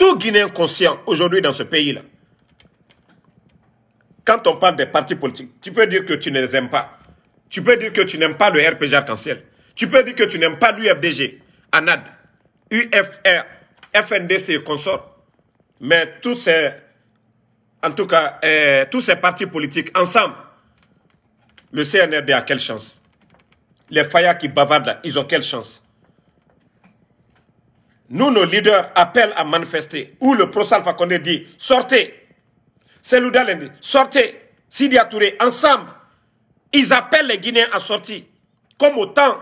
tout Guinéen conscient aujourd'hui dans ce pays-là, quand on parle des partis politiques, tu peux dire que tu ne les aimes pas. Tu peux dire que tu n'aimes pas le RPG arc ciel Tu peux dire que tu n'aimes pas l'UFDG, ANAD, UFR, FNDC et Mais tous ces, en tout cas, euh, tous ces partis politiques ensemble, le CNRD a quelle chance Les Fayas qui bavardent ils ont quelle chance nous, nos leaders, appellent à manifester, Ou le procès Alpha Condé dit sortez, C'est dit sortez, Sidi Touré, ensemble, ils appellent les Guinéens à sortir, comme au temps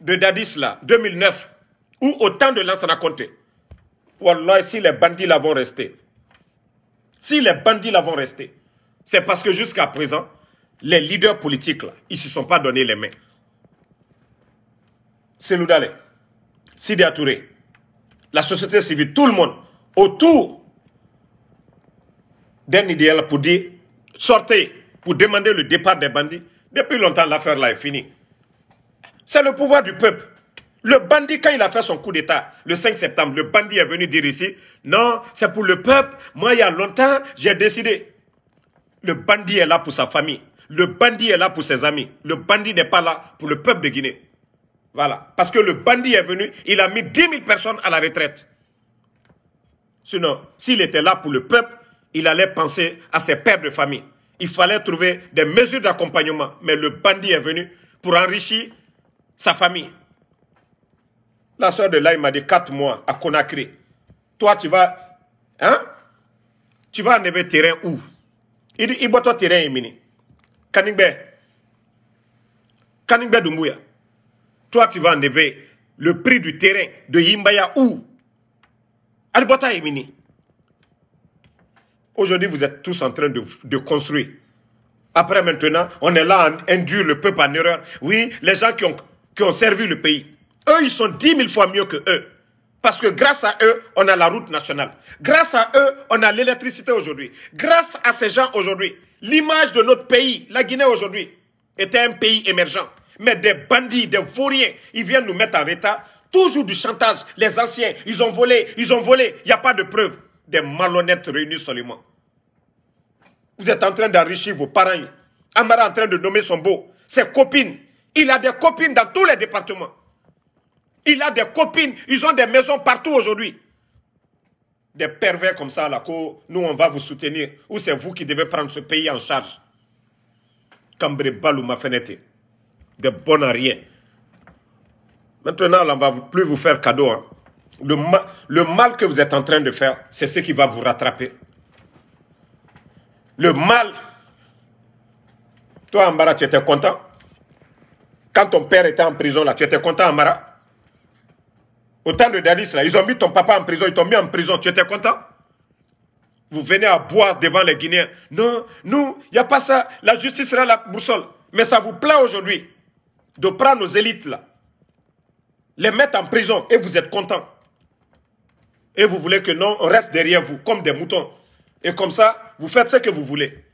de Dadis, là, 2009, ou au temps de Lansana Conté. Wallah, si les bandits là resté. si les bandits l'avons resté. c'est parce que jusqu'à présent, les leaders politiques, là, ils ne se sont pas donné les mains. C'est l'oudalendi. Sidi Touré, la société civile, tout le monde, autour d'un idéal pour dire sortez, pour demander le départ des bandits. Depuis longtemps, l'affaire là est finie. C'est le pouvoir du peuple. Le bandit, quand il a fait son coup d'État, le 5 septembre, le bandit est venu dire ici, non, c'est pour le peuple, moi il y a longtemps, j'ai décidé. Le bandit est là pour sa famille, le bandit est là pour ses amis, le bandit n'est pas là pour le peuple de Guinée. Voilà. Parce que le bandit est venu, il a mis 10 000 personnes à la retraite. Sinon, s'il était là pour le peuple, il allait penser à ses pères de famille. Il fallait trouver des mesures d'accompagnement. Mais le bandit est venu pour enrichir sa famille. La soeur de là, il m'a dit 4 mois à Conakry. Toi, tu vas... Hein? Tu vas enlever terrain où Il dit, il terrain, Emini. Kanigbe. Kanigbe Dumbuya. Toi, tu vas enlever le prix du terrain de Yimbaya ou et Emini. Aujourd'hui, vous êtes tous en train de, construire. Après maintenant, on est là à induire le peuple en erreur. Oui, les gens qui ont, servi le pays, eux, ils sont dix mille fois mieux que eux. Parce que grâce à eux, on a la route nationale. Grâce à eux, on a l'électricité aujourd'hui. Grâce à ces gens aujourd'hui, l'image de notre pays, la Guinée aujourd'hui, était un pays émergent mais des bandits, des vauriens, ils viennent nous mettre en état. Toujours du chantage. Les anciens, ils ont volé, ils ont volé. Il n'y a pas de preuve. Des malhonnêtes réunis seulement. Vous êtes en train d'enrichir vos parents. Amara est en train de nommer son beau, ses copines. Il a des copines dans tous les départements. Il a des copines. Ils ont des maisons partout aujourd'hui. Des pervers comme ça, à la cour. nous, on va vous soutenir. Ou c'est vous qui devez prendre ce pays en charge. Cambre Balou, ma de bon à rien. Maintenant, on ne va plus vous faire cadeau. Hein. Le, mal que vous êtes en train de faire, c'est ce qui va vous rattraper. Le mal. Toi, Amara, tu étais content. Quand ton père était en prison, là, tu étais content, Amara Au temps de Davis, là, ils ont mis ton papa en prison, ils t'ont mis en prison, tu étais content Vous venez à boire devant les Guinéens. Non, nous, il n'y a pas ça. La justice sera la boussole. Mais ça vous plaît aujourd'hui de prendre nos élites là, les mettre en prison et vous êtes content. Et vous voulez que non, on reste derrière vous comme des moutons. Et comme ça, vous faites ce que vous voulez.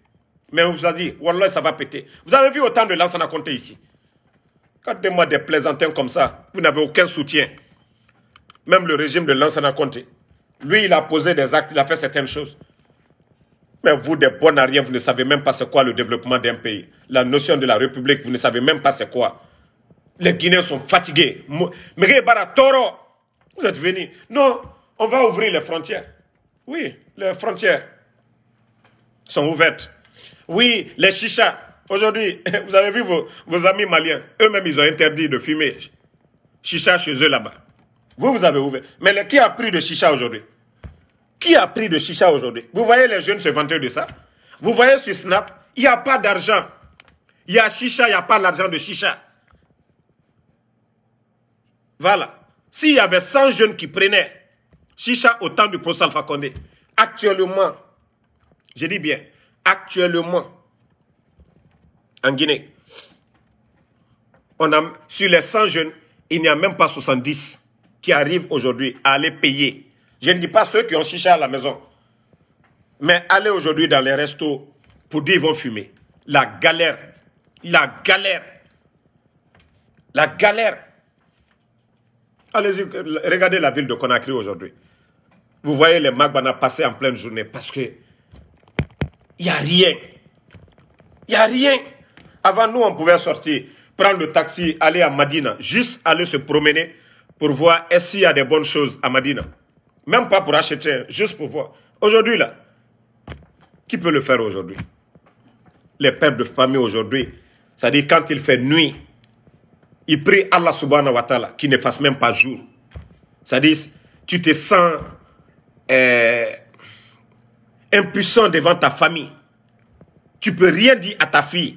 Mais on vous a dit, Wallah, ça va péter. Vous avez vu autant de lance à ici. Regardez-moi des plaisantins comme ça. Vous n'avez aucun soutien. Même le régime de Lansana Conte, Lui, il a posé des actes, il a fait certaines choses. Mais vous, des bonnes vous ne savez même pas c'est quoi le développement d'un pays. La notion de la République, vous ne savez même pas c'est quoi. Les Guinéens sont fatigués. Mais Baratoro, vous êtes venus. Non, on va ouvrir les frontières. Oui, les frontières sont ouvertes. Oui, les chichas. Aujourd'hui, vous avez vu vos, amis maliens. Eux-mêmes, ils ont interdit de fumer chicha chez eux là-bas. Vous, vous avez ouvert. Mais qui a pris de chicha aujourd'hui qui a pris de chicha aujourd'hui Vous voyez les jeunes se vanter de ça Vous voyez sur Snap, il n'y a pas d'argent. Il y a chicha, il n'y a pas l'argent de chicha. Voilà. S'il y avait 100 jeunes qui prenaient chicha autant temps du procès Alpha Condé, actuellement, je dis bien, actuellement, en Guinée, sur les 100 jeunes, il n'y a même pas 70 qui arrivent aujourd'hui à aller payer je ne dis pas ceux qui ont chicha à la maison. Mais allez aujourd'hui dans les restos pour dire qu'ils vont fumer. La galère. La galère. La galère. Allez-y, regardez la ville de Conakry aujourd'hui. Vous voyez les Magbana passer en pleine journée parce que il n'y a rien. Il n'y a rien. Avant nous, on pouvait sortir, prendre le taxi, aller à Madina, juste aller se promener pour voir s'il y a des bonnes choses à Madina. Même pas pour acheter, juste pour voir. Aujourd'hui, là, qui peut le faire aujourd'hui Les pères de famille aujourd'hui, c'est-à-dire quand il fait nuit, il prie Allah subhanahu wa ta'ala qu'il ne fasse même pas jour. C'est-à-dire, tu te sens euh, impuissant devant ta famille. Tu ne peux rien dire à ta fille.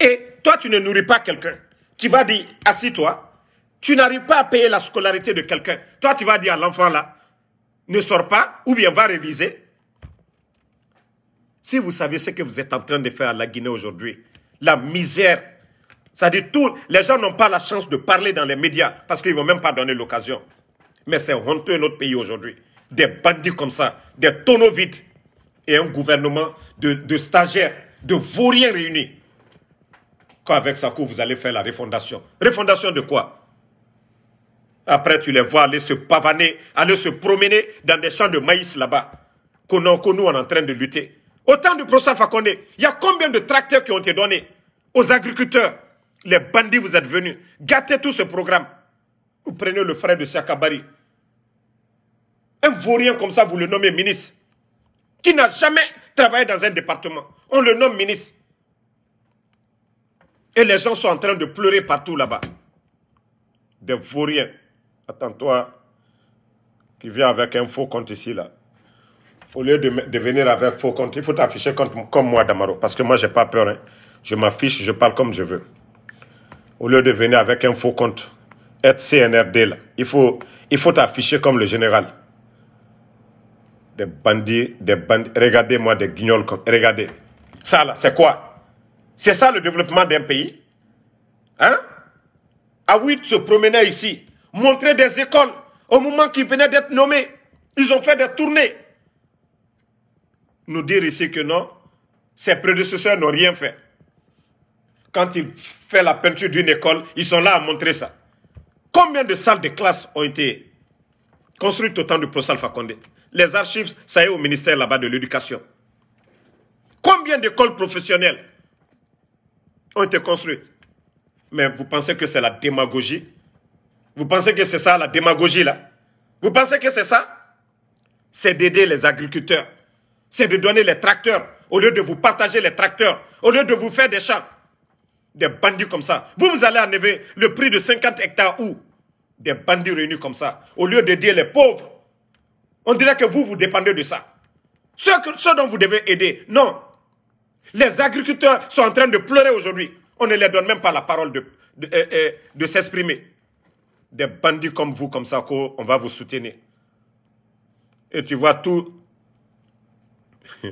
Et toi, tu ne nourris pas quelqu'un. Tu vas dire, assis-toi. Tu n'arrives pas à payer la scolarité de quelqu'un. Toi, tu vas dire à l'enfant là, ne sort pas ou bien va réviser. Si vous savez ce que vous êtes en train de faire à la Guinée aujourd'hui, la misère, ça dit tout, les gens n'ont pas la chance de parler dans les médias parce qu'ils ne vont même pas donner l'occasion. Mais c'est honteux notre pays aujourd'hui. Des bandits comme ça, des tonneaux vides et un gouvernement de, stagiaires, de vauriens réunis. avec ça, que vous allez faire la réfondation Réfondation de quoi après, tu les vois aller se pavaner, aller se promener dans des champs de maïs là-bas, qu'on nous, est en train de lutter. Autant de du à Fakonde, il y a combien de tracteurs qui ont été donnés aux agriculteurs Les bandits, vous êtes venus. Gâtez tout ce programme. Vous prenez le frère de Siakabari. Un vaurien comme ça, vous le nommez ministre. Qui n'a jamais travaillé dans un département. On le nomme ministre. Et les gens sont en train de pleurer partout là-bas. Des vauriens attends-toi qui vient avec un faux compte ici, là. Au lieu de, venir avec faux compte, il faut t'afficher comme moi, Damaro. Parce que moi, je n'ai pas peur. Hein. Je m'affiche, je parle comme je veux. Au lieu de venir avec un faux compte, être CNRD, là. Il faut il faut t'afficher comme le général. Des bandits, des bandits. Regardez-moi des guignols. Regardez. Ça, là, c'est quoi C'est ça le développement d'un pays Hein Ah oui, se promener ici montrer des écoles au moment qu'ils venaient d'être nommés. Ils ont fait des tournées. Nous dire ici que non, ses prédécesseurs n'ont rien fait. Quand ils fait la peinture d'une école, ils sont là à montrer ça. Combien de salles de classe ont été construites au temps du procès Alpha Condé Les archives, ça est au ministère là-bas de l'éducation. Combien d'écoles professionnelles ont été construites Mais vous pensez que c'est la démagogie vous pensez que c'est ça la démagogie là Vous pensez que c'est ça C'est d'aider les agriculteurs. C'est de donner les tracteurs au lieu de vous partager les tracteurs, au lieu de vous faire des champs. Des bandits comme ça. Vous, vous allez enlever le prix de 50 hectares où Des bandits réunis comme ça. Au lieu d'aider les pauvres. On dirait que vous, vous dépendez de ça. Ceux, que, dont vous devez aider, non. Les agriculteurs sont en train de pleurer aujourd'hui. On ne leur donne même pas la parole de, de euh, euh, s'exprimer des bandits comme vous, comme ça, on va vous soutenir. Et tu vois tout.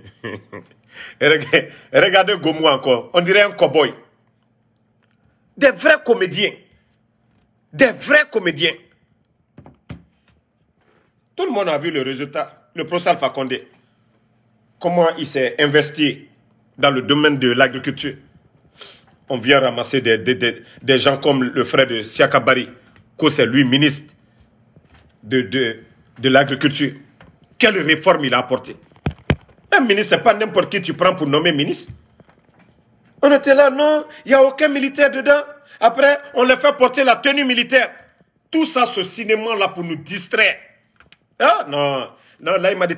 regardez, Gomu encore. On dirait un cow-boy. Des vrais comédiens. Des vrais comédiens. Tout le monde a vu le résultat. Le professeur Alpha Condé. Comment il s'est investi dans le domaine de l'agriculture. On vient ramasser des, des gens comme le frère de Siakabari que c'est lui ministre de, de, l'agriculture. Quelle réforme il a apporté. Un ministre, ce n'est pas n'importe qui tu prends pour nommer ministre. On était là, non, il n'y a aucun militaire dedans. Après, on les fait porter la tenue militaire. Tout ça, ce cinéma-là, pour nous distraire. Ah, non, non, là, il m'a dit,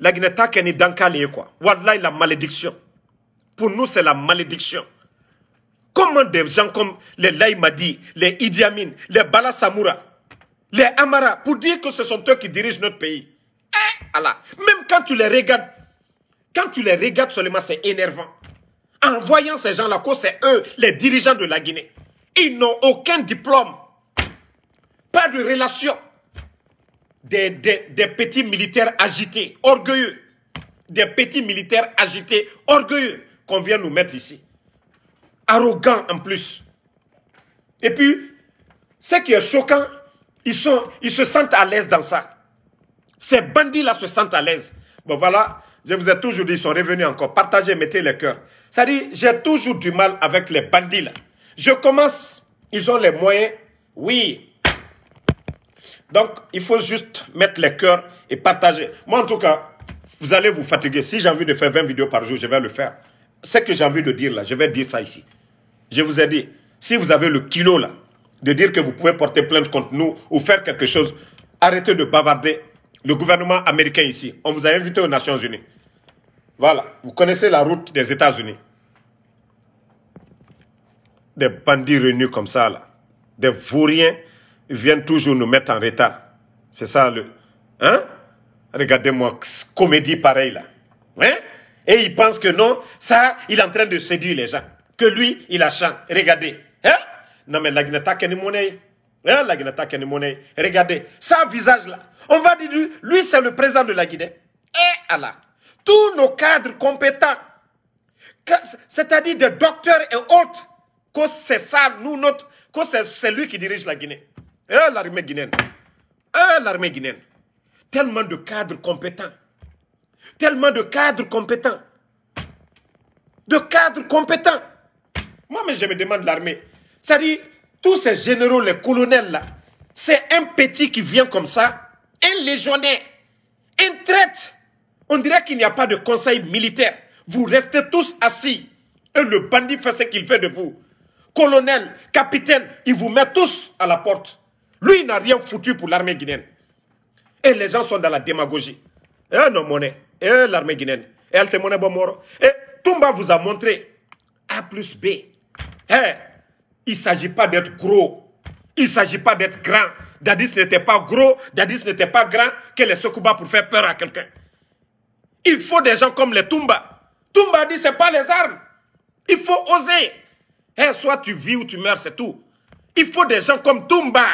la Guinée, quoi. Voilà, la malédiction. Pour nous, c'est la malédiction. Comment des gens comme les Laïmadi, les Idi Amin, les Bala Samoura, les Amara, pour dire que ce sont eux qui dirigent notre pays eh, Même quand tu les regardes, quand tu les regardes seulement, c'est énervant. En voyant ces gens-là, cause c'est eux, les dirigeants de la Guinée. Ils n'ont aucun diplôme, pas de relation. des, petits militaires agités, orgueilleux. Des petits militaires agités, orgueilleux, qu'on vient nous mettre ici. Arrogant en plus. Et puis, ce qui est choquant, ils, sont, ils se sentent à l'aise dans ça. Ces bandits-là se sentent à l'aise. Bon, voilà, je vous ai toujours dit, ils sont revenus encore. Partagez, mettez le cœur. Ça dit, j'ai toujours du mal avec les bandits-là. Je commence, ils ont les moyens, oui. Donc, il faut juste mettre les cœurs et partager. Moi, en tout cas, vous allez vous fatiguer. Si j'ai envie de faire 20 vidéos par jour, je vais le faire. Ce que j'ai envie de dire là, je vais dire ça ici. Je vous ai dit, si vous avez le kilo là, de dire que vous pouvez porter plainte contre nous ou faire quelque chose, arrêtez de bavarder le gouvernement américain ici. On vous a invité aux Nations Unies. Voilà, vous connaissez la route des États-Unis. Des bandits réunis comme ça là, des vauriens viennent toujours nous mettre en retard. C'est ça le... Hein Regardez-moi, comédie pareille là. Hein Et ils pensent que non, ça, il est en train de séduire les gens que lui, il a chanté, Regardez. Hein? Non, mais la l'Agnata Kenimone. Hein? L'Agnata Kenimone. Regardez. ça visage-là. On va dire, lui, c'est le président de la Guinée. Et eh, Allah. Tous nos cadres compétents, c'est-à-dire des docteurs et autres, que c'est ça, nous, notre, que c'est lui qui dirige la Guinée. Et eh, l'armée guinéenne. Et eh, l'armée guinéenne. Tellement de cadres compétents. Tellement de cadres compétents. De cadres compétents moi je me demande l'armée. cest dit, tous ces généraux, les colonels, là, c'est un petit qui vient comme ça, un légionnaire, un traite. On dirait qu'il n'y a pas de conseil militaire. Vous restez tous assis. Et le bandit fait ce qu'il fait de vous. Colonel, capitaine, il vous met tous à la porte. Lui, il n'a rien foutu pour l'armée guinéenne. Et les gens sont dans la démagogie. Eh non, monnaie. Eh l'armée guinéenne. Et elle te monnaie bon Et eh, Tomba vous a montré A plus B eh, il ne s'agit pas d'être gros. Il ne s'agit pas d'être grand. Dadis n'était pas gros, Dadis n'était pas grand, que les secouba pour faire peur à quelqu'un. Il faut des gens comme les Tumba. Tumba dit, ce n'est pas les armes. Il faut oser. Eh, soit tu vis ou tu meurs, c'est tout. Il faut des gens comme Tumba.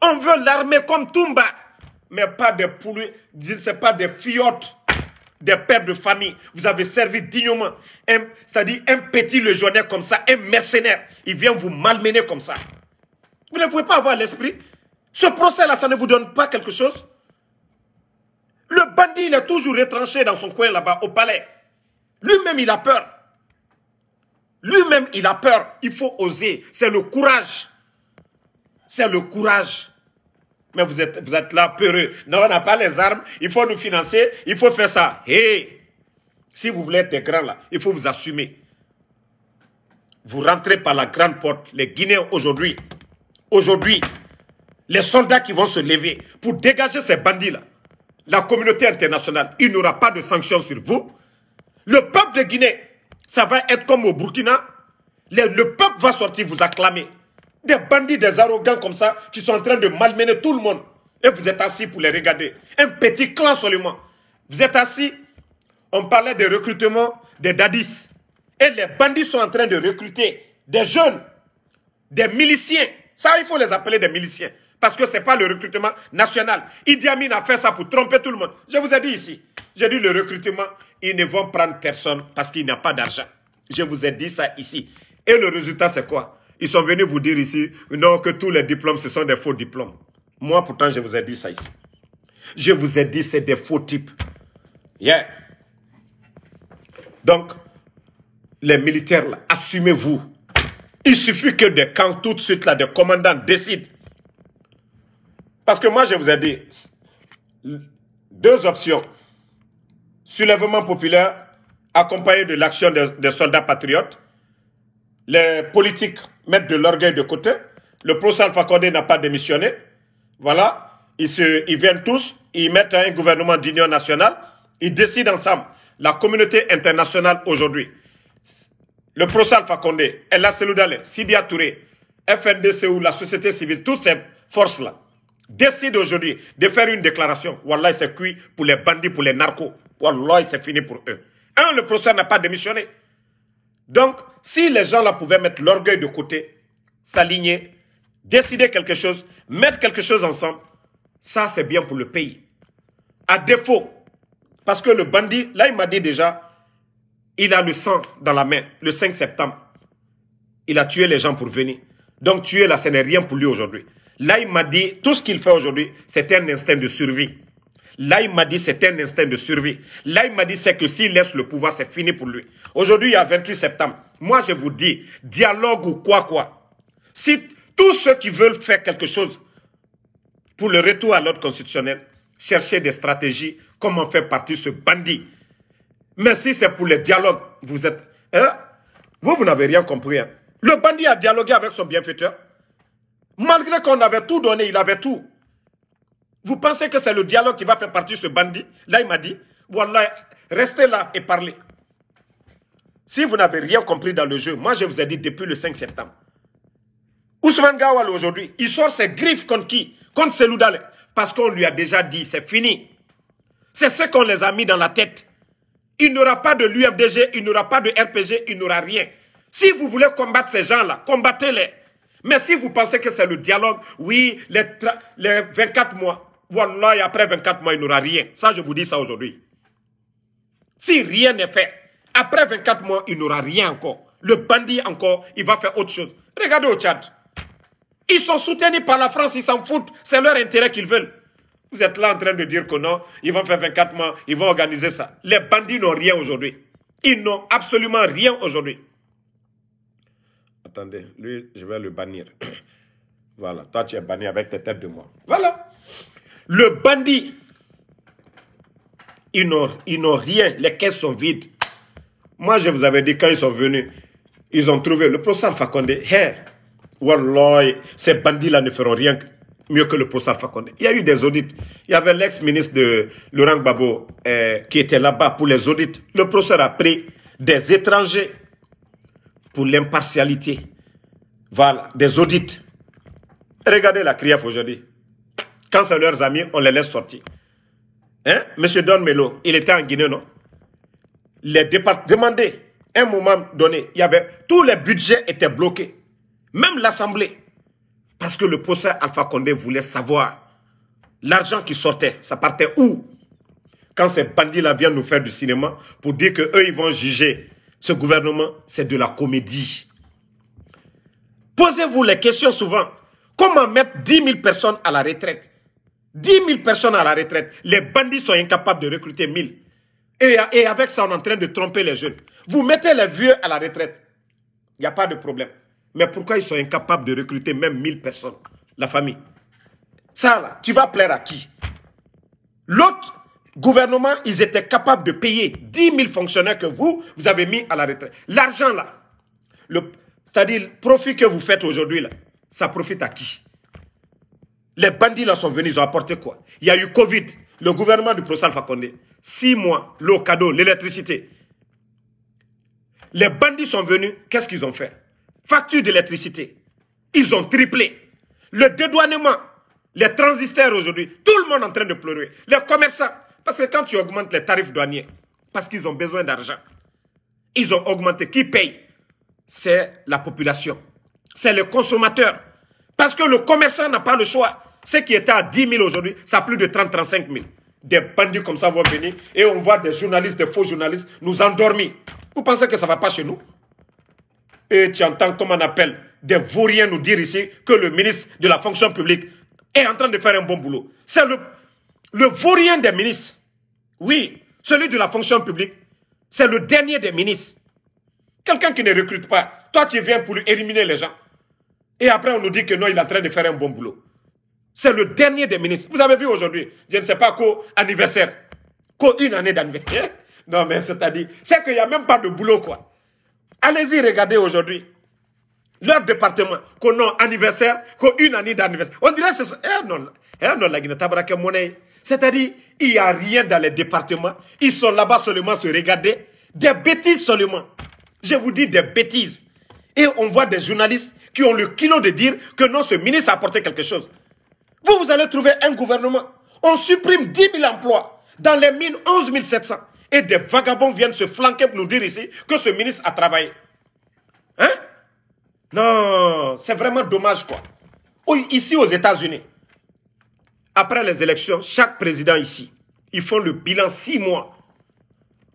On veut l'armée comme Tumba, mais pas des poules, c'est pas des fiottes des pères de famille. Vous avez servi dignement. C'est-à-dire un petit légionnaire comme ça, un mercenaire. Il vient vous malmener comme ça. Vous ne pouvez pas avoir l'esprit. Ce procès-là, ça ne vous donne pas quelque chose. Le bandit, il est toujours retranché dans son coin là-bas, au palais. Lui-même, il a peur. Lui-même, il a peur. Il faut oser. C'est le courage. C'est le courage mais vous êtes, vous êtes là peureux. Non, on n'a pas les armes, il faut nous financer, il faut faire ça. Si vous voulez être des grands là, il faut vous assumer. Vous rentrez par la grande porte, les Guinéens aujourd'hui, aujourd'hui, les soldats qui vont se lever pour dégager ces bandits-là, la communauté internationale, il n'y aura pas de sanctions sur vous. Le peuple de Guinée, ça va être comme au Burkina. le peuple va sortir vous acclamer. Des bandits, des arrogants comme ça, qui sont en train de malmener tout le monde. Et vous êtes assis pour les regarder. Un petit clan seulement. Vous êtes assis, on parlait de recrutement des dadis. Et les bandits sont en train de recruter des jeunes, des miliciens. Ça, il faut les appeler des miliciens. Parce que ce n'est pas le recrutement national. Idi Amin a fait ça pour tromper tout le monde. Je vous ai dit ici. J'ai dit le recrutement, ils ne vont prendre personne parce qu'il n'y a pas d'argent. Je vous ai dit ça ici. Et le résultat, c'est quoi ils sont venus vous dire ici, non, que tous les diplômes, ce sont des faux diplômes. Moi, pourtant, je vous ai dit ça ici. Je vous ai dit, c'est des faux types. Yeah. Donc, les militaires, assumez-vous. Il suffit que des camps, tout de suite, là, des commandants décident. Parce que moi, je vous ai dit, deux options. Soulèvement populaire, accompagné de l'action des soldats patriotes, les politiques mettent de l'orgueil de côté. Le procès Alpha Condé n'a pas démissionné. Voilà. Ils, se, ils viennent tous, ils mettent un gouvernement d'union nationale, ils décident ensemble. La communauté internationale aujourd'hui, le Procès Alpha Condé, Ella Seloudale, Sidia Touré, ou la société civile, toutes ces forces-là décident aujourd'hui de faire une déclaration. Wallah, c'est cuit pour les bandits, pour les narcos. Wallah, c'est fini pour eux. Un, le procès n'a pas démissionné. Donc, si les gens-là pouvaient mettre l'orgueil de côté, s'aligner, décider quelque chose, mettre quelque chose ensemble, ça c'est bien pour le pays. À défaut, parce que le bandit, là il m'a dit déjà, il a le sang dans la main, le 5 septembre. Il a tué les gens pour venir. Donc tuer là, ce n'est rien pour lui aujourd'hui. Là, il m'a dit, tout ce qu'il fait aujourd'hui, c'est un instinct de survie. Là, il m'a dit, c'était un instinct de survie. Là, il m'a dit, c'est que s'il laisse le pouvoir, c'est fini pour lui. Aujourd'hui, il y a 28 septembre. Moi, je vous dis, dialogue ou quoi, quoi. Si tous ceux qui veulent faire quelque chose pour le retour à l'ordre constitutionnel, chercher des stratégies, comment faire partir ce bandit. Mais si c'est pour le dialogue, vous êtes... Hein? Vous, vous n'avez rien compris. Hein. Le bandit a dialogué avec son bienfaiteur. Malgré qu'on avait tout donné, il avait tout. Vous pensez que c'est le dialogue qui va faire partir ce bandit Là, il m'a dit, voilà, restez là et parlez. Si vous n'avez rien compris dans le jeu, moi je vous ai dit depuis le 5 septembre. Ousmane Gawal aujourd'hui, il sort ses griffes contre qui Contre Seloudale. Parce qu'on lui a déjà dit, c'est fini. C'est ce qu'on les a mis dans la tête. Il n'aura pas de l'UFDG, il n'aura pas de RPG, il n'aura rien. Si vous voulez combattre ces gens-là, combattez-les. Mais si vous pensez que c'est le dialogue, oui, les 24 mois, Wallah, après 24 mois, il n'aura rien. Ça, je vous dis ça aujourd'hui. Si rien n'est fait, après 24 mois, il n'aura rien encore. Le bandit encore, il va faire autre chose. Regardez au Tchad. Ils sont soutenus par la France, ils s'en foutent. C'est leur intérêt qu'ils veulent. Vous êtes là en train de dire que non, ils vont faire 24 mois, ils vont organiser ça. Les bandits n'ont rien aujourd'hui. Ils n'ont absolument rien aujourd'hui. Attendez, lui, je vais le bannir. voilà, toi tu es banni avec tes têtes de mort. Voilà. Le bandit, ils n'ont rien, les caisses sont vides. Moi, je vous avais dit, quand ils sont venus, ils ont trouvé le professeur Fakonde. Hein, ces bandits-là ne feront rien mieux que le professeur Fakonde. Il y a eu des audits. Il y avait l'ex-ministre de Laurent Gbabo euh, qui était là-bas pour les audits. Le professeur a pris des étrangers pour l'impartialité. Voilà, des audits. Regardez la CRIAF aujourd'hui. Quand c'est leurs amis, on les laisse sortir. Hein? Monsieur Don Melo, il était en Guinée, non Les départements demandaient, un moment donné, il y avait, tous les budgets étaient bloqués. Même l'Assemblée. Parce que le procès Alpha Condé voulait savoir l'argent qui sortait, ça partait où Quand ces bandits-là viennent nous faire du cinéma pour dire qu'eux, ils vont juger ce gouvernement, c'est de la comédie. Posez-vous les questions souvent. Comment mettre 10 000 personnes à la retraite 10 000 personnes à la retraite. Les bandits sont incapables de recruter 1000. Et, et avec ça, on est en train de tromper les jeunes. Vous mettez les vieux à la retraite. Il n'y a pas de problème. Mais pourquoi ils sont incapables de recruter même 000 personnes La famille. Ça, là, tu vas plaire à qui L'autre gouvernement, ils étaient capables de payer 10 000 fonctionnaires que vous, vous avez mis à la retraite. L'argent, là, c'est-à-dire le profit que vous faites aujourd'hui, là, ça profite à qui les bandits là sont venus, ils ont apporté quoi Il y a eu Covid, le gouvernement du professeur Alpha Condé. Six mois, l'eau, cadeau, l'électricité. Les bandits sont venus, qu'est-ce qu'ils ont fait Facture d'électricité. Ils ont triplé. Le dédouanement, les transistors aujourd'hui, tout le monde est en train de pleurer. Les commerçants, parce que quand tu augmentes les tarifs douaniers, parce qu'ils ont besoin d'argent, ils ont augmenté. Qui paye C'est la population. C'est le consommateur. Parce que le commerçant n'a pas le choix. Ceux qui était à 10 000 aujourd'hui, ça a plus de 30-35 000. Des bandits comme ça vont venir et on voit des journalistes, des faux journalistes nous endormir. Vous pensez que ça ne va pas chez nous Et tu entends, comme on appelle, des vauriens nous dire ici que le ministre de la fonction publique est en train de faire un bon boulot. C'est le vaurien des ministres. Oui, celui de la fonction publique. C'est le dernier des ministres. Quelqu'un qui ne recrute pas. Toi, tu viens pour éliminer les gens. Et après, on nous dit que non, il est en train de faire un bon boulot. C'est le dernier des ministres. Vous avez vu aujourd'hui, je ne sais pas quoi anniversaire, une année d'anniversaire. Hein? Non, mais c'est-à-dire, c'est qu'il n'y a même pas de boulot, quoi. Allez-y regarder aujourd'hui. Leur département, qu'on non anniversaire, une année d'anniversaire. On dirait c'est... Eh non, eh non, la Guinée, c'est-à-dire, il n'y a rien dans les départements. Ils sont là-bas seulement se regarder. Des bêtises seulement. Je vous dis des bêtises. Et on voit des journalistes qui ont le kilo de dire que non, ce ministre a apporté quelque chose. Vous, vous allez trouver un gouvernement. On supprime 10 000 emplois. Dans les mines, 11 700. Et des vagabonds viennent se flanquer pour nous dire ici que ce ministre a travaillé. Hein? Non, c'est vraiment dommage quoi. Ici aux États-Unis, après les élections, chaque président ici, ils font le bilan six mois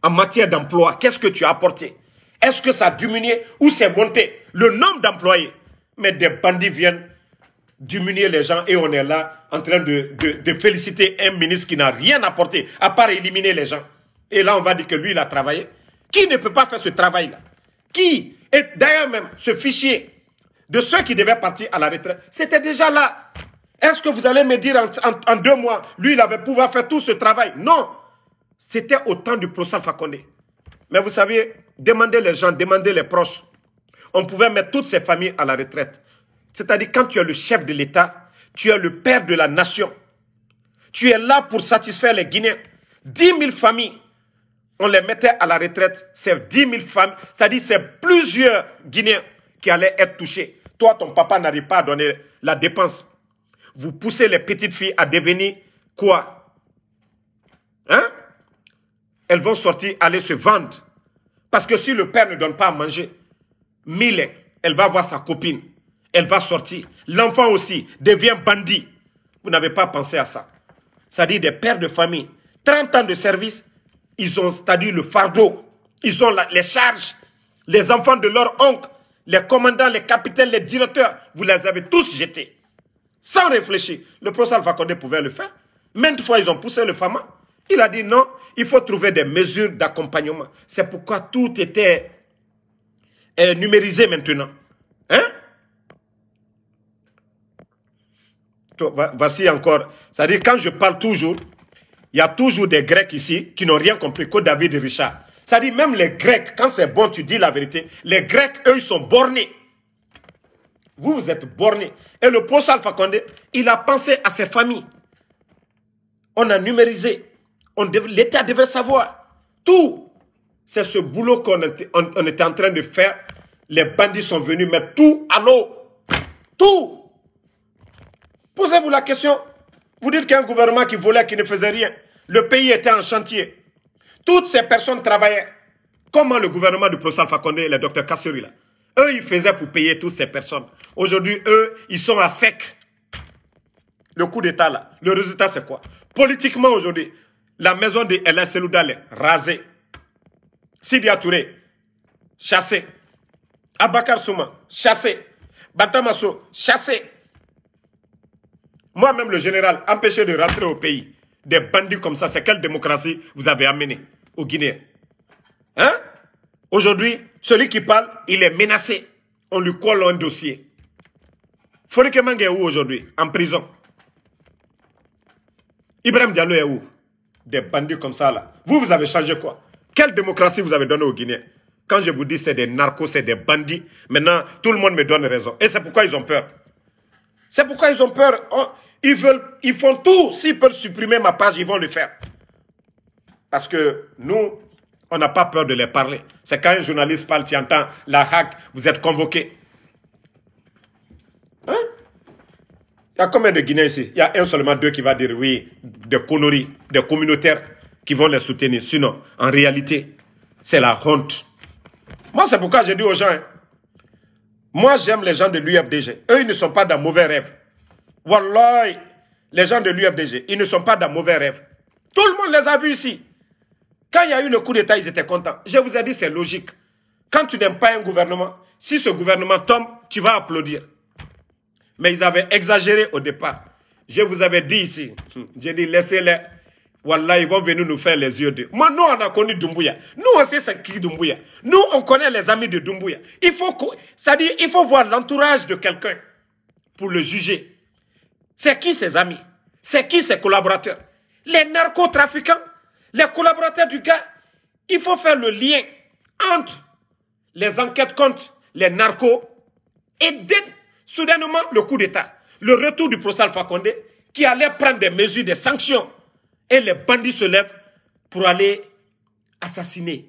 en matière d'emploi. Qu'est-ce que tu as apporté Est-ce que ça a diminué ou c'est monté Le nombre d'employés. Mais des bandits viennent d'humilier les gens et on est là en train de, féliciter un ministre qui n'a rien apporté à part éliminer les gens. Et là, on va dire que lui, il a travaillé. Qui ne peut pas faire ce travail-là Qui est d'ailleurs même, ce fichier de ceux qui devaient partir à la retraite, c'était déjà là. Est-ce que vous allez me dire en, deux mois, lui, il avait pouvoir faire tout ce travail Non C'était au temps du procès Fakonde. Mais vous savez, demandez les gens, demandez les proches. On pouvait mettre toutes ces familles à la retraite. C'est-à-dire quand tu es le chef de l'État, tu es le père de la nation. Tu es là pour satisfaire les Guinéens. 10 000 familles, on les mettait à la retraite. C'est 10 000 familles, c'est-à-dire c'est plusieurs Guinéens qui allaient être touchés. Toi, ton papa n'arrive pas à donner la dépense. Vous poussez les petites filles à devenir quoi Hein Elles vont sortir, aller se vendre. Parce que si le père ne donne pas à manger, mille, elle va voir sa copine elle va sortir. L'enfant aussi devient bandit. Vous n'avez pas pensé à ça. C'est-à-dire des pères de famille, 30 ans de service, ils ont, c'est-à-dire le fardeau, ils ont les charges, les enfants de leur oncle, les commandants, les capitaines, les directeurs, vous les avez tous jetés. Sans réfléchir. Le professeur Alpha Condé pouvait le faire. Même fois, ils ont poussé le FAMA. Il a dit non, il faut trouver des mesures d'accompagnement. C'est pourquoi tout était euh, numérisé maintenant. Hein? voici encore. C'est-à-dire, quand je parle toujours, il y a toujours des Grecs ici qui n'ont rien compris que David et Richard. C'est-à-dire, même les Grecs, quand c'est bon, tu dis la vérité, les Grecs, eux, ils sont bornés. Vous, vous êtes bornés. Et le poste Alpha Condé, il a pensé à ses familles. On a numérisé. L'État devait savoir. Tout. C'est ce boulot qu'on était en train de faire. Les bandits sont venus mettre tout à l'eau. Tout. Posez-vous la question. Vous dites qu'un gouvernement qui volait, qui ne faisait rien, le pays était en chantier. Toutes ces personnes travaillaient. Comment le gouvernement du professeur Fakonde et le docteur Kasseri? là, eux, ils faisaient pour payer toutes ces personnes. Aujourd'hui, eux, ils sont à sec. Le coup d'État, là, le résultat, c'est quoi Politiquement, aujourd'hui, la maison de Hélène Seloudal rasée. Sidia Touré, chassé. Abakar Souma, chassé. Batamasso, chassé. Moi-même, le général, empêché de rentrer au pays. Des bandits comme ça, c'est quelle démocratie vous avez amené au Guinée Hein Aujourd'hui, celui qui parle, il est menacé. On lui colle un dossier. Forike est où aujourd'hui En prison. Ibrahim Diallo est où Des bandits comme ça là. Vous, vous avez changé quoi Quelle démocratie vous avez donné au Guinée Quand je vous dis c'est des narcos, c'est des bandits, maintenant tout le monde me donne raison. Et c'est pourquoi ils ont peur. C'est pourquoi ils ont peur. Oh, ils, veulent, ils font tout. S'ils peuvent supprimer ma page, ils vont le faire. Parce que nous, on n'a pas peur de les parler. C'est quand un journaliste parle, tu entends la hack, vous êtes convoqué. Hein? Il y a combien de Guinéens ici Il y a un seulement deux qui va dire oui, des conneries, des communautaires qui vont les soutenir. Sinon, en réalité, c'est la honte. Moi, c'est pourquoi j'ai dit aux gens, hein, moi, j'aime les gens de l'UFDG. Eux, ils ne sont pas dans mauvais rêve. Wallah, les gens de l'UFDG, ils ne sont pas dans mauvais rêve. Tout le monde les a vus ici. Quand il y a eu le coup d'État, ils étaient contents. Je vous ai dit, c'est logique. Quand tu n'aimes pas un gouvernement, si ce gouvernement tombe, tu vas applaudir. Mais ils avaient exagéré au départ. Je vous avais dit ici, j'ai dit, laissez-les Wallah, ils vont venir nous faire les yeux d'eux. Moi, nous, on a connu Dumbuya. Nous, on sait ce qui Dumbuya. Nous, on connaît les amis de Dumbuya. Il faut, cest à il faut voir l'entourage de quelqu'un pour le juger. C'est qui ses amis C'est qui ses collaborateurs Les narcotrafiquants Les collaborateurs du gars Il faut faire le lien entre les enquêtes contre les narcos et soudainement, le coup d'État. Le retour du procès Alpha Condé qui allait prendre des mesures, des sanctions et les bandits se lèvent pour aller assassiner.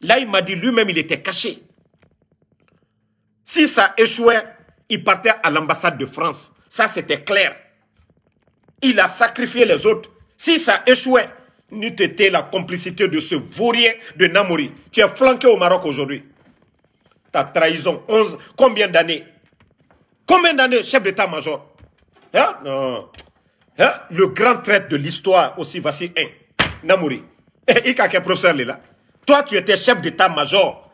Là, il m'a dit lui-même, il était caché. Si ça échouait, il partait à l'ambassade de France. Ça, c'était clair. Il a sacrifié les autres. Si ça échouait, n'eût été la complicité de ce vaurien de Namori. Tu es flanqué au Maroc aujourd'hui. Ta trahison, 11, combien d'années Combien d'années, chef d'état-major hein? Non, Hein? le grand traître de l'histoire aussi, voici un, Namouri. Eh, il a professeur là. Toi, tu étais chef d'état-major.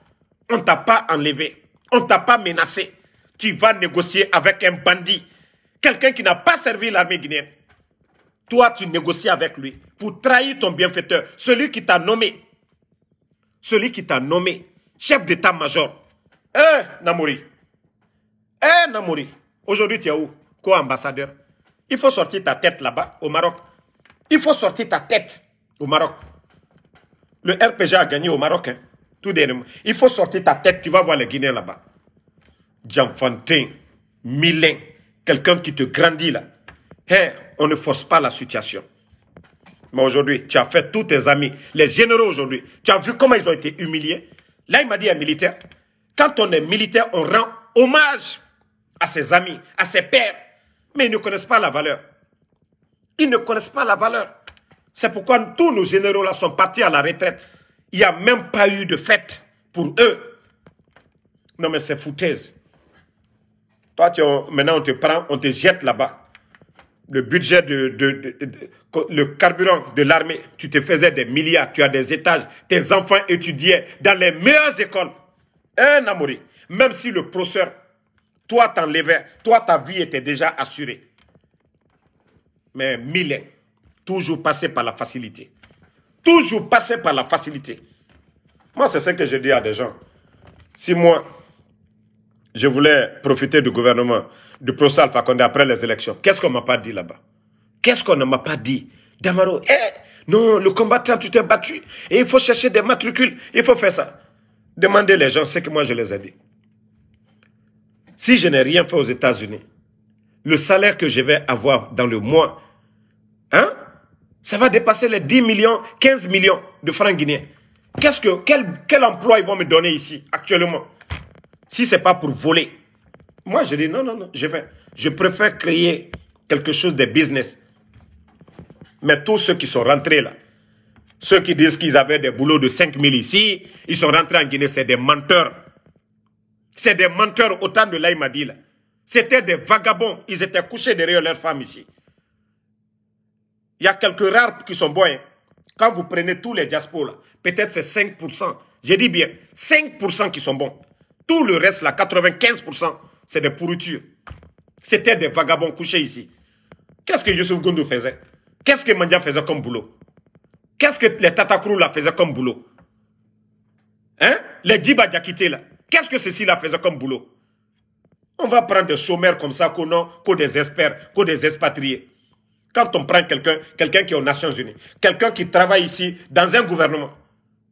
On t'a pas enlevé. On t'a pas menacé. Tu vas négocier avec un bandit. Quelqu'un qui n'a pas servi l'armée guinéenne. Toi, tu négocies avec lui pour trahir ton bienfaiteur. Celui qui t'a nommé. Celui qui t'a nommé chef d'état-major. Eh, Namouri. Eh, Namouri. Aujourd'hui, tu es où Quoi, ambassadeur il faut sortir ta tête là-bas, au Maroc. Il faut sortir ta tête au Maroc. Le RPG a gagné au Maroc, hein. tout Il faut sortir ta tête, tu vas voir les Guinéens là-bas. Jean-Fantin, Milin, quelqu'un qui te grandit là. Hein, on ne force pas la situation. Mais aujourd'hui, tu as fait tous tes amis, les généraux aujourd'hui. Tu as vu comment ils ont été humiliés. Là, il m'a dit un militaire. Quand on est militaire, on rend hommage à ses amis, à ses pères mais ils ne connaissent pas la valeur. Ils ne connaissent pas la valeur. C'est pourquoi tous nos généraux là sont partis à la retraite. Il n'y a même pas eu de fête pour eux. Non mais c'est foutaise. Toi, maintenant on te prend, on te jette là-bas. Le budget de, le carburant de l'armée, tu te faisais des milliards, tu as des étages, tes enfants étudiaient dans les meilleures écoles. Un amouré. même si le professeur toi, t'enlevais. Toi, ta vie était déjà assurée. Mais mille, toujours passé par la facilité. Toujours passé par la facilité. Moi, c'est ce que je dis à des gens. Si moi, je voulais profiter du gouvernement du professeur Alpha Condé après les élections, qu'est-ce qu'on ne m'a pas dit là-bas Qu'est-ce qu'on ne m'a pas dit Damaro, eh, non, le combattant, tu t'es battu. Et il faut chercher des matricules. Il faut faire ça. Demandez les gens ce que moi je les ai dit. Si je n'ai rien fait aux États-Unis, le salaire que je vais avoir dans le mois, hein, ça va dépasser les 10 millions, 15 millions de francs guinéens. Qu'est-ce que, quel, quel emploi ils vont me donner ici, actuellement Si ce n'est pas pour voler. Moi, je dis non, non, non, je vais. Je préfère créer quelque chose de business. Mais tous ceux qui sont rentrés là, ceux qui disent qu'ils avaient des boulots de 5 000 ici, ils sont rentrés en Guinée, c'est des menteurs. C'est des menteurs autant de l'Aïmadi là. C'était des vagabonds. Ils étaient couchés derrière leurs femmes ici. Il y a quelques rares qui sont bons. Hein. Quand vous prenez tous les là. peut-être c'est 5%. J'ai dit bien, 5% qui sont bons. Tout le reste, là, 95%, c'est des pourritures. C'était des vagabonds couchés ici. Qu'est-ce que Youssef Goundou faisait Qu'est-ce que Mandia faisait comme boulot Qu'est-ce que les Tatakrou faisaient comme boulot Hein Les Djiba là Qu'est-ce que ceci là faisait comme boulot On va prendre des chômeurs comme ça, qu'on a qu'aux des experts, qu'aux des expatriés. Quand on prend quelqu'un, quelqu'un qui est aux Nations Unies, quelqu'un qui travaille ici dans un gouvernement,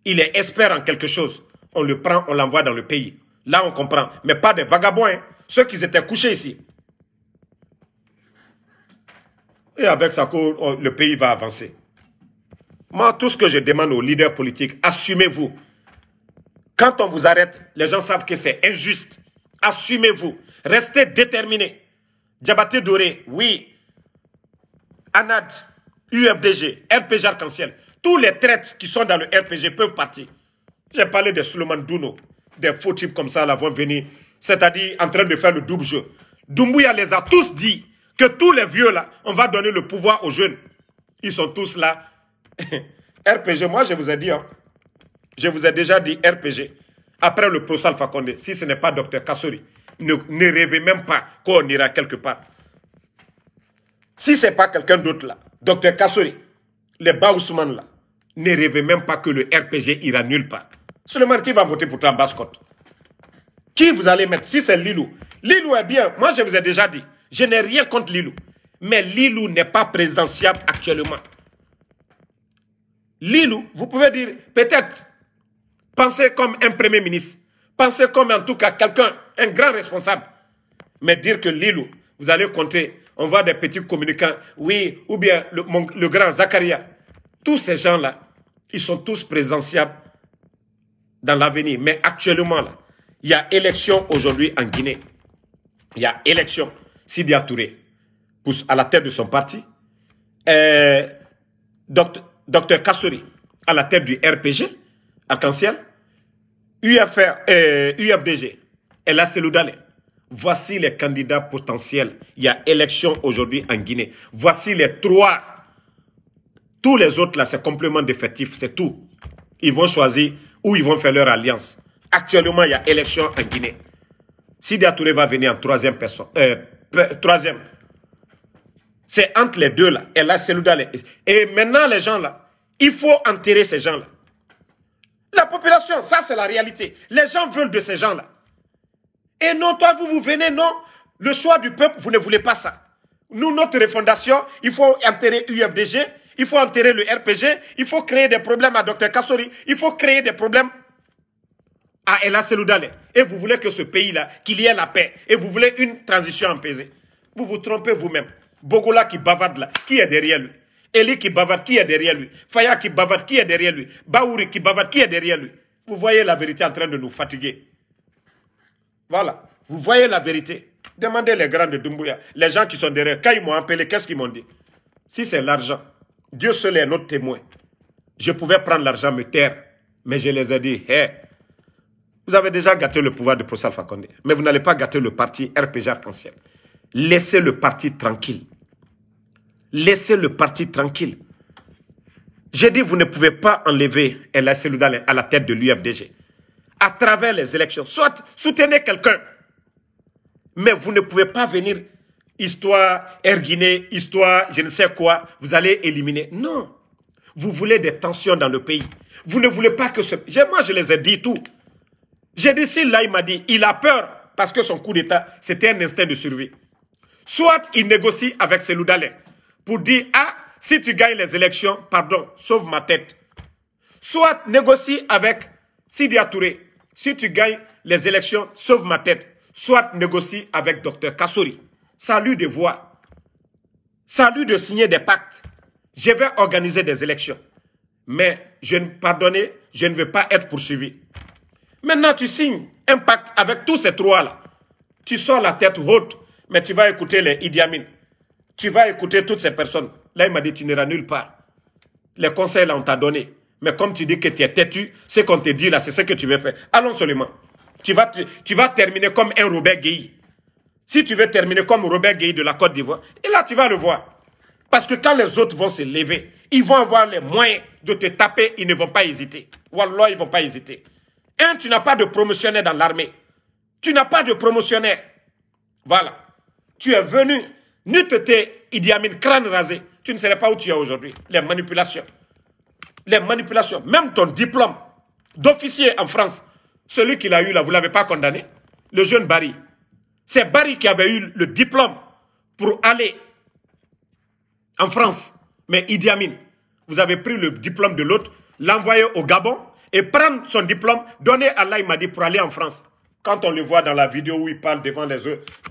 il est expert en quelque chose, on le prend, on l'envoie dans le pays. Là, on comprend. Mais pas des vagabonds, hein. ceux qui étaient couchés ici. Et avec ça, oh, le pays va avancer. Moi, tout ce que je demande aux leaders politiques, assumez-vous. Quand on vous arrête, les gens savent que c'est injuste. Assumez-vous. Restez déterminés. Diabaté Doré, oui. ANAD, UFDG, RPG Arc-en-Ciel. Tous les traites qui sont dans le RPG peuvent partir. J'ai parlé de Suleiman Duno. Des faux types comme ça là vont venir. C'est-à-dire en train de faire le double jeu. Doumbouya les a tous dit que tous les vieux là, on va donner le pouvoir aux jeunes. Ils sont tous là. RPG, moi je vous ai dit, hein, je vous ai déjà dit RPG. Après le procès Alpha si ce n'est pas Dr Kassori, ne, rêvez même pas qu'on ira quelque part. Si ce n'est pas quelqu'un d'autre là, Dr Kassori, le Ousmane là, ne rêvez même pas que le RPG ira nulle part. Seulement qui va voter pour toi Qui vous allez mettre Si c'est Lilou. Lilou est bien, moi je vous ai déjà dit, je n'ai rien contre Lilou. Mais Lilou n'est pas présidentiable actuellement. Lilou, vous pouvez dire, peut-être Pensez comme un premier ministre. Pensez comme en tout cas quelqu'un, un grand responsable. Mais dire que Lilo, vous allez compter, on voit des petits communicants, oui, ou bien le, grand Zakaria. Tous ces gens-là, ils sont tous présentiables dans l'avenir. Mais actuellement, là, il y a élection aujourd'hui en Guinée. Il y a élection. Sidi Touré pousse à la tête de son parti. Euh, docteur, docteur à la tête du RPG. Arc-en-Ciel, UFDG euh, et la Voici les candidats potentiels. Il y a élection aujourd'hui en Guinée. Voici les trois. Tous les autres, là, c'est complément d'effectif, c'est tout. Ils vont choisir où ils vont faire leur alliance. Actuellement, il y a élection en Guinée. Sidi Atouré va venir en troisième personne. Euh, troisième. C'est entre les deux là. Et là, c'est Et maintenant, les gens là, il faut enterrer ces gens là. La population, ça c'est la réalité. Les gens veulent de ces gens-là. Et non, toi, vous, vous venez, non. Le choix du peuple, vous ne voulez pas ça. Nous, notre refondation, il faut enterrer UFDG, il faut enterrer le RPG, il faut créer des problèmes à Dr Kassori, il faut créer des problèmes à Ella Et vous voulez que ce pays-là, qu'il y ait la paix, et vous voulez une transition apaisée. Vous vous trompez vous-même. là qui bavade là, qui est derrière lui Eli qui bavarde, qui est derrière lui Faya qui bavarde, qui est derrière lui Baouri qui bavarde, qui est derrière lui Vous voyez la vérité en train de nous fatiguer. Voilà. Vous voyez la vérité. Demandez les grands de Dumbuya, les gens qui sont derrière. Quand ils m'ont appelé, qu'est-ce qu'ils m'ont dit Si c'est l'argent, Dieu seul est notre témoin. Je pouvais prendre l'argent, me taire. Mais je les ai dit, hé, vous avez déjà gâté le pouvoir de Prosalfa Fakonde, Mais vous n'allez pas gâter le parti RPG arc Laissez le parti tranquille. Laissez le parti tranquille. J'ai dit, vous ne pouvez pas enlever El à la tête de l'UFDG. À travers les élections, soit soutenez quelqu'un, mais vous ne pouvez pas venir, histoire Erguiné, histoire je ne sais quoi, vous allez éliminer. Non. Vous voulez des tensions dans le pays. Vous ne voulez pas que ce... Moi, je les ai dit tout. J'ai dit, si là, il m'a dit, il a peur parce que son coup d'État, c'était un instinct de survie. Soit il négocie avec Seloudalé pour dire, ah, si tu gagnes les élections, pardon, sauve ma tête. Soit négocie avec Sidi Touré, si tu gagnes les élections, sauve ma tête. Soit négocie avec Dr Kassori. Salut de voix. Salut de signer des pactes. Je vais organiser des élections. Mais je ne pardonnez, je ne veux pas être poursuivi. Maintenant, tu signes un pacte avec tous ces trois-là. Tu sors la tête haute, mais tu vas écouter les Idi tu vas écouter toutes ces personnes. Là, il m'a dit, tu n'iras nulle part. Les conseils, là, on t'a donné. Mais comme tu dis que tu es têtu, ce qu'on te dit là, c'est ce que tu veux faire. Allons seulement. Tu vas, tu vas terminer comme un Robert Gueye. Si tu veux terminer comme Robert Gueye de la Côte d'Ivoire, et là, tu vas le voir. Parce que quand les autres vont se lever, ils vont avoir les moyens de te taper, ils ne vont pas hésiter. Wallah, ils ne vont pas hésiter. Un, tu n'as pas de promotionnaire dans l'armée. Tu n'as pas de promotionnaire. Voilà. Tu es venu N'eût été Idi Amin crâne rasé, tu ne serais pas où tu es aujourd'hui. Les manipulations. Les manipulations. Même ton diplôme d'officier en France, celui qu'il a eu là, vous ne l'avez pas condamné Le jeune Barry. C'est Barry qui avait eu le diplôme pour aller en France. Mais Idi Amin, vous avez pris le diplôme de l'autre, l'envoyer au Gabon et prendre son diplôme, donner à m'a dit, pour aller en France. Quand on le voit dans la vidéo où il parle devant les,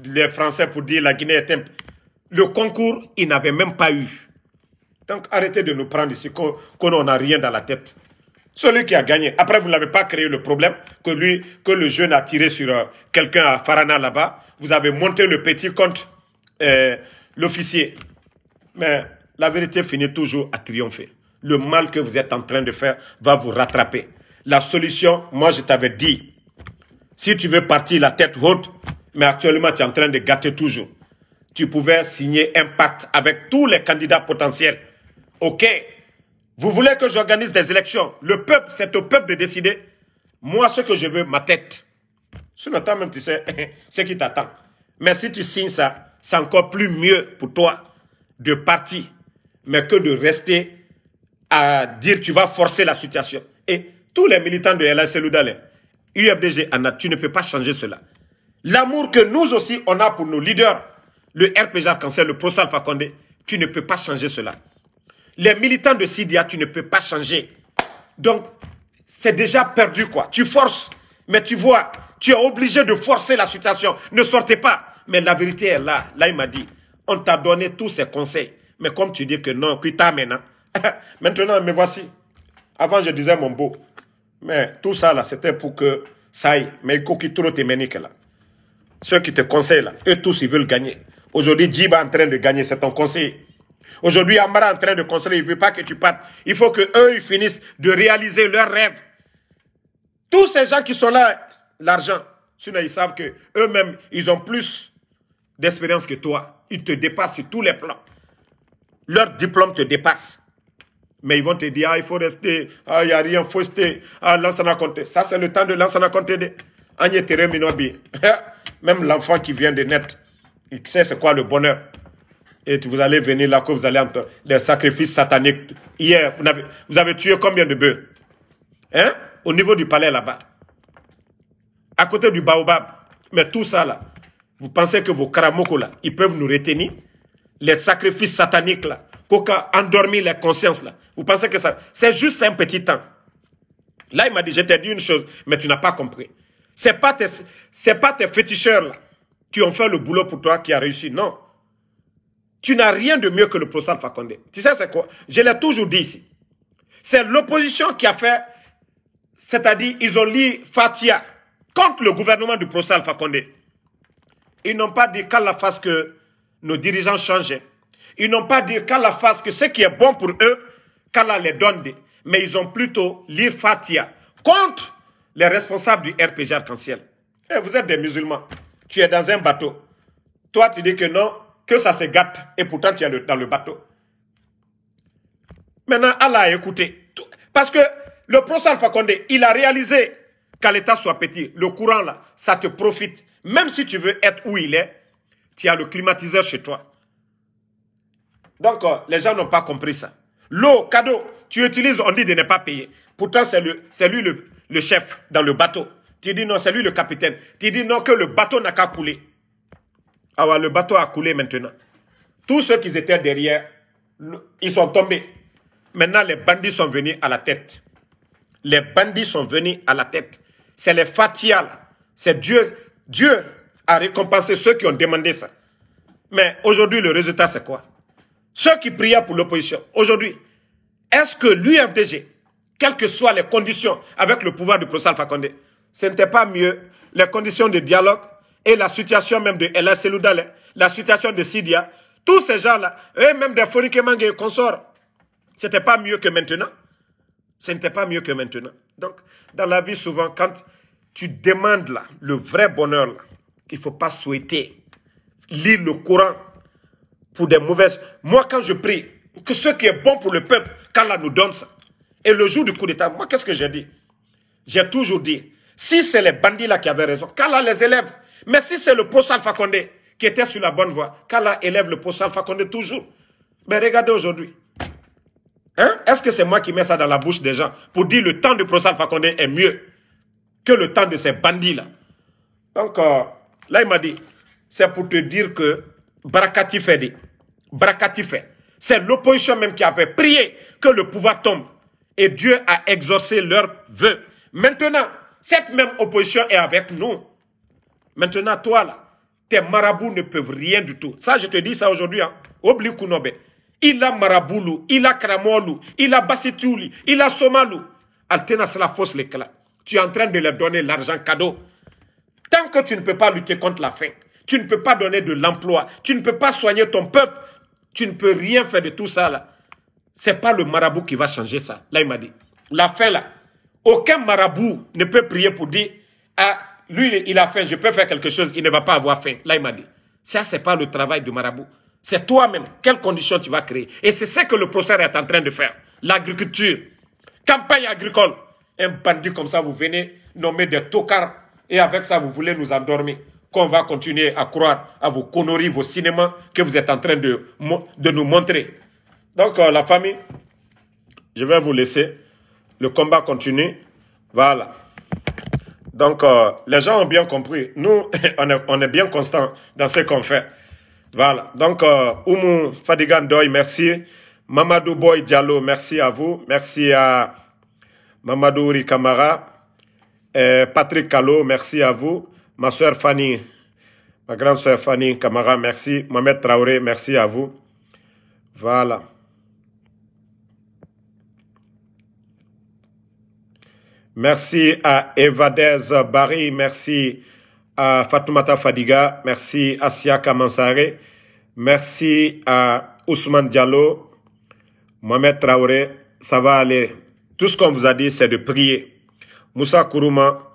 les Français pour dire la Guinée est un, le concours, il n'avait même pas eu. Donc arrêtez de nous prendre ici qu'on on rien dans la tête. Celui qui a gagné. Après, vous n'avez pas créé le problème que lui, que le jeune a tiré sur euh, quelqu'un à Farana là-bas. Vous avez monté le petit contre euh, l'officier. Mais la vérité finit toujours à triompher. Le mal que vous êtes en train de faire va vous rattraper. La solution, moi je t'avais dit, si tu veux partir la tête haute, mais actuellement tu es en train de gâter toujours tu pouvais signer un pacte avec tous les candidats potentiels. OK. Vous voulez que j'organise des élections. Le peuple, c'est au peuple de décider. Moi, ce que je veux, ma tête. Ce pas même, tu sais, ce qui t'attend. Mais si tu signes ça, c'est encore plus mieux pour toi de partir, mais que de rester à dire tu vas forcer la situation. Et tous les militants de LAC Loudalé, UFDG, Anna, tu ne peux pas changer cela. L'amour que nous aussi, on a pour nos leaders, le RPG cancer, le Prosal Fakonde, tu ne peux pas changer cela. Les militants de Sidia, tu ne peux pas changer. Donc, c'est déjà perdu quoi. Tu forces, mais tu vois, tu es obligé de forcer la situation. Ne sortez pas. Mais la vérité est là. Là, il m'a dit, on t'a donné tous ces conseils. Mais comme tu dis que non, à maintenant. Hein? maintenant, me voici. Avant, je disais mon beau. Mais tout ça, là, c'était pour que ça aille. Mais il faut qu'il trouve tes là. Ceux qui te conseillent, là, eux tous, ils veulent gagner. Aujourd'hui, Djiba est en train de gagner, c'est ton conseil. Aujourd'hui, Amara est en train de construire, il ne veut pas que tu partes. Il faut que ils finissent de réaliser leurs rêves. Tous ces gens qui sont là, l'argent, sinon ils savent queux mêmes ils ont plus d'expérience que toi. Ils te dépassent sur tous les plans. Leur diplôme te dépasse. Mais ils vont te dire, ah, il faut rester, ah, il n'y a rien, il faut rester, ah, compté. Ça, c'est le temps de l'ancien à compter. Même l'enfant qui vient de naître, il sait c'est quoi le bonheur. Et vous allez venir là que vous allez entendre les sacrifices sataniques. Hier, vous avez, tué combien de bœufs Hein Au niveau du palais là-bas. À côté du baobab. Mais tout ça là, vous pensez que vos karamoko là, ils peuvent nous retenir Les sacrifices sataniques là, coca endormi les consciences là. Vous pensez que ça... C'est juste un petit temps. Là, il m'a dit, je t'ai dit une chose, mais tu n'as pas compris. C'est pas pas tes féticheurs là qui ont fait le boulot pour toi, qui a réussi. Non. Tu n'as rien de mieux que le professeur Fakonde. Tu sais, c'est quoi Je l'ai toujours dit ici. C'est l'opposition qui a fait, c'est-à-dire, ils ont lié Fatia contre le gouvernement du professeur Fakonde. Ils n'ont pas dit qu'à la face que nos dirigeants changeaient. Ils n'ont pas dit qu'à la face que ce qui est bon pour eux, qu'Allah les donne. Mais ils ont plutôt lié Fatia contre les responsables du RPG Arc-en-Ciel. Et eh, vous êtes des musulmans tu es dans un bateau. Toi, tu dis que non, que ça se gâte, et pourtant tu es dans le bateau. Maintenant, Allah a écouté. Parce que le professeur Alpha Condé, il a réalisé qu'à l'État soit petit, le courant là, ça te profite. Même si tu veux être où il est, tu as le climatiseur chez toi. Donc, euh, les gens n'ont pas compris ça. L'eau, cadeau, tu utilises, on dit de ne pas payer. Pourtant, c'est lui le chef dans le bateau. Tu dis non, c'est lui le capitaine. Tu dis non que le bateau n'a qu'à couler. Ah ouais, le bateau a coulé maintenant. Tous ceux qui étaient derrière, ils sont tombés. Maintenant, les bandits sont venus à la tête. Les bandits sont venus à la tête. C'est les fatias. C'est Dieu. Dieu a récompensé ceux qui ont demandé ça. Mais aujourd'hui, le résultat, c'est quoi Ceux qui priaient pour l'opposition, aujourd'hui, est-ce que l'UFDG, quelles que soient les conditions avec le pouvoir du professeur Alpha ce n'était pas mieux. Les conditions de dialogue et la situation même de El Seloudale, la situation de Sidia, tous ces gens-là, et même des Forikemang et consorts, ce n'était pas mieux que maintenant. Ce n'était pas mieux que maintenant. Donc, dans la vie, souvent, quand tu demandes là, le vrai bonheur, qu'il ne faut pas souhaiter lire le courant pour des mauvaises. Moi, quand je prie, que ce qui est bon pour le peuple, qu'Allah nous donne ça. Et le jour du coup d'État, moi, qu'est-ce que j'ai dit J'ai toujours dit, si c'est les bandits là qui avaient raison, Kala les élève. Mais si c'est le post Alpha qui était sur la bonne voie, Kala élève le post Alpha toujours. Mais regardez aujourd'hui. Hein? Est-ce que c'est moi qui mets ça dans la bouche des gens pour dire le temps de post Alpha est mieux que le temps de ces bandits là Donc euh, là il m'a dit, c'est pour te dire que Brakati fait C'est l'opposition même qui avait prié que le pouvoir tombe. Et Dieu a exaucé leur vœu. Maintenant, cette même opposition est avec nous. Maintenant, toi là, tes marabouts ne peuvent rien du tout. Ça, je te dis ça aujourd'hui. Hein. Il a Maraboulou, il a Kramolou, il a Bassitouli, il a Somalou. fausse Tu es en train de leur donner l'argent cadeau. Tant que tu ne peux pas lutter contre la faim, tu ne peux pas donner de l'emploi, tu ne peux pas soigner ton peuple, tu ne peux rien faire de tout ça là. C'est pas le marabout qui va changer ça. Là, il m'a dit. La faim là, aucun marabout ne peut prier pour dire Ah, lui, il a faim, je peux faire quelque chose, il ne va pas avoir faim. Là, il m'a dit Ça, ce n'est pas le travail du marabout. C'est toi-même, quelles conditions tu vas créer. Et c'est ce que le procès est en train de faire. L'agriculture, campagne agricole. Un bandit comme ça, vous venez nommer des tocards et avec ça, vous voulez nous endormir. Qu'on va continuer à croire à vos conneries, vos cinémas que vous êtes en train de, de nous montrer. Donc, euh, la famille, je vais vous laisser. Le combat continue. Voilà. Donc, euh, les gens ont bien compris. Nous, on est, bien constant dans ce qu'on fait. Voilà. Donc, euh, Oumou Oumu Fadigan Doy, merci. Mamadou Boy Diallo, merci à vous. Merci à Mamadou Uri Patrick Kalo, merci à vous. Ma soeur Fanny, ma grande soeur Fanny Kamara, merci. Mohamed Traoré, merci à vous. Voilà. Merci à Evadez Barry, merci à Fatoumata Fadiga, merci à Siaka Mansare, merci à Ousmane Diallo, Mohamed Traoré, ça va aller. Tout ce qu'on vous a dit, c'est de prier. Moussa Kourouma,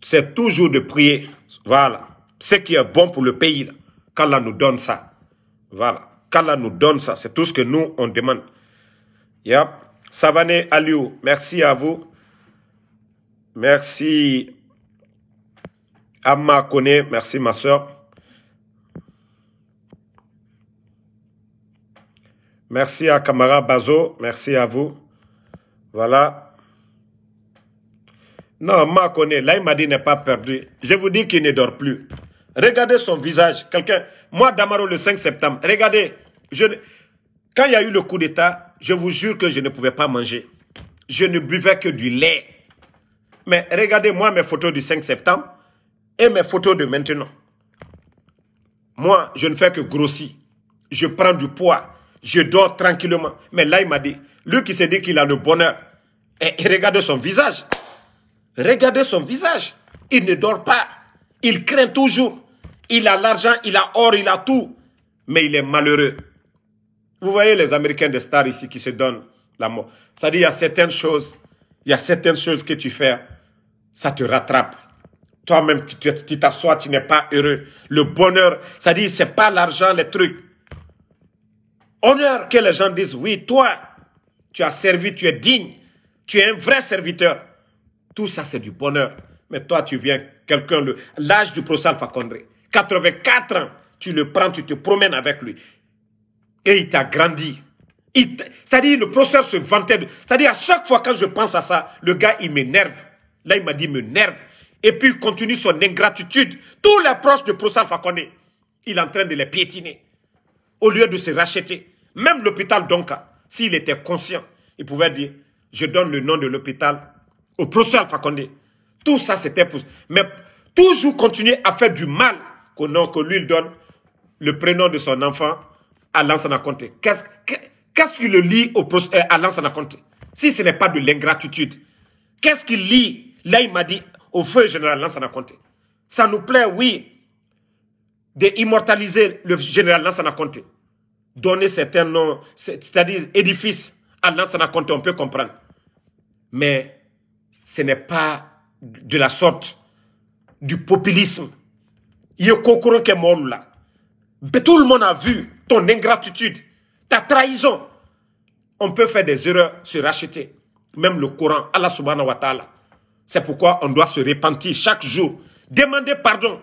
c'est toujours de prier. Voilà. Ce qui est bon pour le pays, qu'Allah nous donne ça. Voilà. Qu'Allah nous donne ça. C'est tout ce que nous, on demande. Savane Aliou, merci à vous. Merci à Makone. Merci ma soeur. Merci à Camara Bazo. Merci à vous. Voilà. Non, Makone, là, il m'a dit n'est pas perdu. Je vous dis qu'il ne dort plus. Regardez son visage. Quelqu'un, moi, Damaro, le 5 septembre, regardez. Je, quand il y a eu le coup d'État, je vous jure que je ne pouvais pas manger. Je ne buvais que du lait. Mais regardez-moi mes photos du 5 septembre et mes photos de maintenant. Moi, je ne fais que grossir. Je prends du poids. Je dors tranquillement. Mais là, il m'a dit, lui qui s'est dit qu'il a le bonheur, et, eh, eh, regardez son visage. Regardez son visage. Il ne dort pas. Il craint toujours. Il a l'argent, il a or, il a tout. Mais il est malheureux. Vous voyez les Américains de stars ici qui se donnent la mort. C'est-à-dire, il y a certaines choses il y a certaines choses que tu fais, ça te rattrape. Toi-même, tu t'assois, tu n'es pas heureux. Le bonheur, ça dit, c'est pas l'argent, les trucs. Honneur que les gens disent, oui, toi, tu as servi, tu es digne, tu es un vrai serviteur. Tout ça, c'est du bonheur. Mais toi, tu viens, quelqu'un, l'âge du professeur Alpha 84 ans, tu le prends, tu te promènes avec lui. Et il t'a grandi. C'est-à-dire, le professeur se vantait. C'est-à-dire, à chaque fois quand je pense à ça, le gars, il m'énerve. Là, il m'a dit, m'énerve. Et puis, il continue son ingratitude. Tous les proches de professeur Fakone, il est en train de les piétiner. Au lieu de se racheter. Même l'hôpital Donka, s'il était conscient, il pouvait dire, je donne le nom de l'hôpital au professeur Fakonde. Tout ça, c'était pour... Mais toujours continuer à faire du mal nom que lui il donne le prénom de son enfant à Lansana Conté. Qu'est-ce que... Qu'est-ce qu'il lit au, euh, à l'ancien compte Si ce n'est pas de l'ingratitude, qu'est-ce qu'il lit Là, il m'a dit au feu général Lansana Conté. Ça nous plaît, oui, d'immortaliser le général Lansana Conté. Donner certains noms, c'est-à-dire édifice à Lansana Conté, on peut comprendre. Mais ce n'est pas de la sorte du populisme. Il y a qui est mort là. Mais tout le monde a vu ton ingratitude, ta trahison. On peut faire des erreurs, se racheter. Même le Coran, Allah subhanahu wa ta'ala. C'est pourquoi on doit se repentir chaque jour. Demander pardon